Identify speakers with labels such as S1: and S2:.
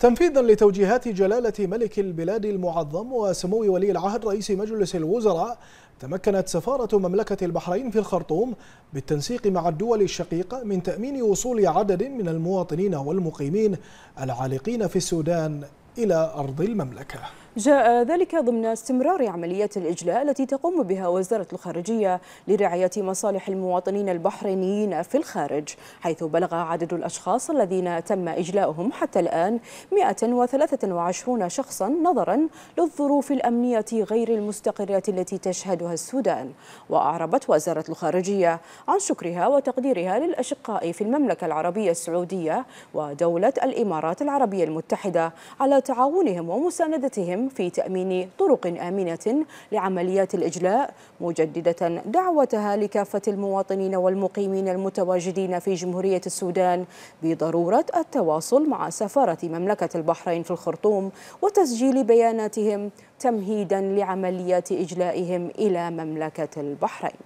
S1: تنفيذا لتوجيهات جلالة ملك البلاد المعظم وسمو ولي العهد رئيس مجلس الوزراء تمكنت سفارة مملكة البحرين في الخرطوم بالتنسيق مع الدول الشقيقة من تأمين وصول عدد من المواطنين والمقيمين العالقين في السودان إلى أرض المملكة
S2: جاء ذلك ضمن استمرار عمليات الإجلاء التي تقوم بها وزارة الخارجية لرعاية مصالح المواطنين البحرينيين في الخارج حيث بلغ عدد الأشخاص الذين تم إجلاؤهم حتى الآن 123 شخصا نظرا للظروف الأمنية غير المستقرة التي تشهدها السودان وأعربت وزارة الخارجية عن شكرها وتقديرها للأشقاء في المملكة العربية السعودية ودولة الإمارات العربية المتحدة على تعاونهم ومساندتهم في تأمين طرق آمنة لعمليات الإجلاء مجددة دعوتها لكافة المواطنين والمقيمين المتواجدين في جمهورية السودان بضرورة التواصل مع سفارة مملكة البحرين في الخرطوم وتسجيل بياناتهم تمهيدا لعمليات إجلائهم إلى مملكة البحرين